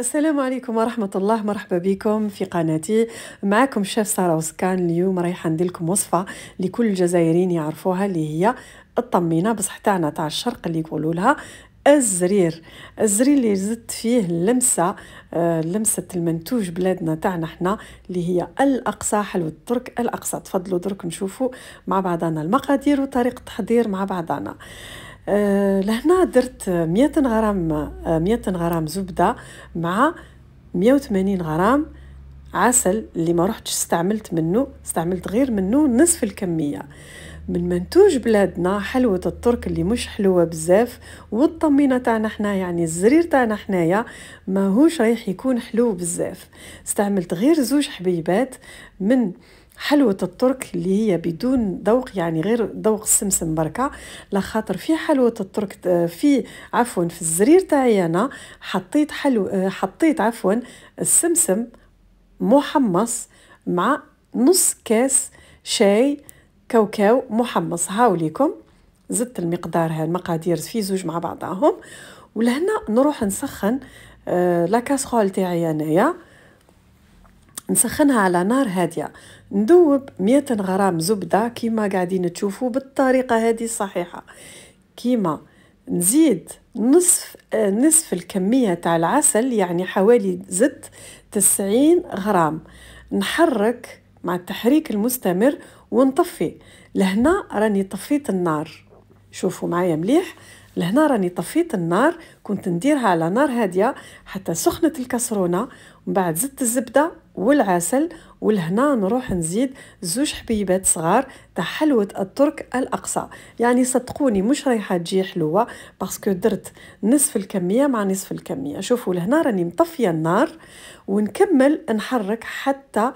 السلام عليكم ورحمة الله مرحبا بكم في قناتي معكم شيف سارة وسكان اليوم رايحة ندير لكم وصفة لكل الجزائريين يعرفوها اللي هي الطمينة بصح تاعنا تاع الشرق اللي يقولوا لها الزرير الزرير اللي زدت فيه اللمسة آه لمسة المنتوج بلادنا تاعنا حنا اللي هي الأقصى حلو الترك الأقصى تفضلوا درك نشوفوا مع بعضنا المقادير وطريقة التحضير مع بعضنا آه آه، لهنا درت 100 غرام 100 آه، غرام زبده مع 180 غرام عسل اللي ما رحتش استعملت منه استعملت غير منه نصف الكميه من منتوج بلادنا حلوة الترك اللي مش حلوة بزاف والطمينة تاعنا حنا يعني الزرير تاعنا حنايا ماهوش رايح يكون حلو بزاف استعملت غير زوج حبيبات من حلوة الترك اللي هي بدون ذوق يعني غير ذوق السمسم بركة لخاطر في حلوة الترك آه، في عفوا في الزرير تاعي أنا حطيت حلو آه، حطيت عفوا السمسم محمص مع نص كاس شاي كاوكاو محمص هاوليكم زدت المقدار ها المقادير في زوج مع بعضهم ولهنا نروح نسخن آه، لا كاسرول تاعي انايا نسخنها على نار هاديه نذوب 100 غرام زبده كيما قاعدين تشوفوا بالطريقه هذه الصحيحه كيما نزيد نصف نصف الكميه تاع العسل يعني حوالي زدت 90 غرام نحرك مع التحريك المستمر ونطفي لهنا راني طفيت النار شوفوا معايا مليح لهنا راني طفيت النار كنت نديرها على نار هاديه حتى سخنت الكسرونه ومن بعد زدت الزبده والعسل ولهنا نروح نزيد زوج حبيبات صغار تاع حلوة الترك الأقصى يعني صدقوني مش رايحة تجي حلوة باسكو درت نصف الكمية مع نصف الكمية شوفوا لهنا راني مطفية النار ونكمل نحرك حتى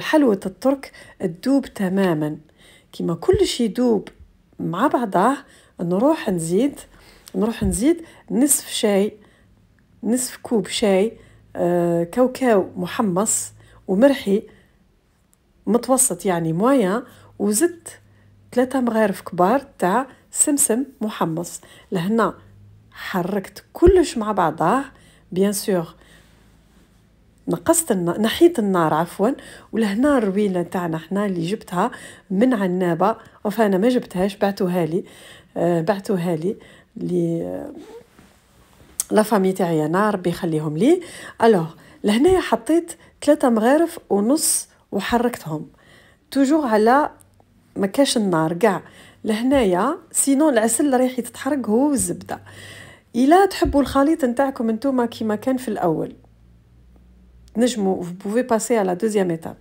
حلوة الترك تدوب تماما كيما كل شيء يدوب مع بعضاه نروح نزيد نروح نزيد نصف شاي نصف كوب شاي آه، كاوكاو محمص ومرحي متوسط يعني مويا وزدت ثلاثة مغارف كبار تاع سمسم محمص لهنا حركت كلش مع بعضاه بيان سور نقصت النا... نحيت النار عفوا ولهنا الروينه تاعنا حنا اللي جبتها من عنابه انا ما جبتهاش بعتوها لي آه بعتوها لي لي آه، لا فامي تاعي انا ربي يخليهم لي الوغ لهنايا حطيت ثلاثه مغارف ونص وحركتهم توجور على ما كاش النار كاع لهنايا سينو العسل رايح يتحرق هو والزبده الا تحبوا الخليط نتاعكم نتوما كيما كان في الاول تنجموا بوفي باسي على دوزيام ايتاب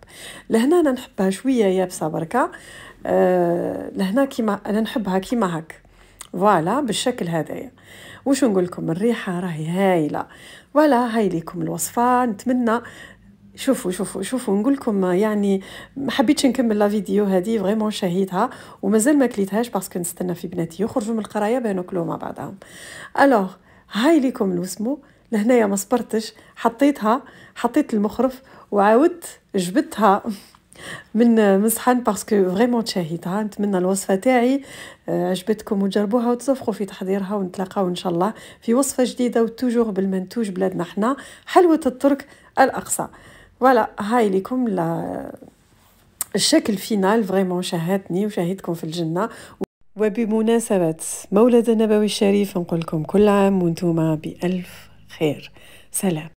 لهنا انا نحبها شويه يابسه بركا أه لهنا كيما انا نحبها كيما هاك فوالا بالشكل هذايا واش نقول لكم الريحه راهي هايله فوالا هاي ليكم الوصفه نتمنى شوفوا شوفوا شوفوا نقول لكم يعني ما حبيتش نكمل لا فيديو هذه فريمون شهيتها ومازال ما كليتهاش باسكو نستنى في بناتي يخرجوا من القرايه باه ناكلوا مع بعضهم الوغ هاي ليكم الوسمو لهنايا ما صبرتش حطيتها حطيت المخرف وعاودت جبتها من من صحن باسكو فريمون تشاهيتها نتمنى الوصفه تاعي آه، عجبتكم وجربوها وتصفقوا في تحضيرها ونتلاقاو ان شاء الله في وصفه جديده وتوجور بالمنتوج بلادنا حنا حلوه الترك الاقصى فوالا هاي لكم الشكل فينال فريمون شاهدتني وشهدكم في الجنه وبمناسبة مولد النبوي الشريف نقول لكم كل عام وانتم بألف خير سلام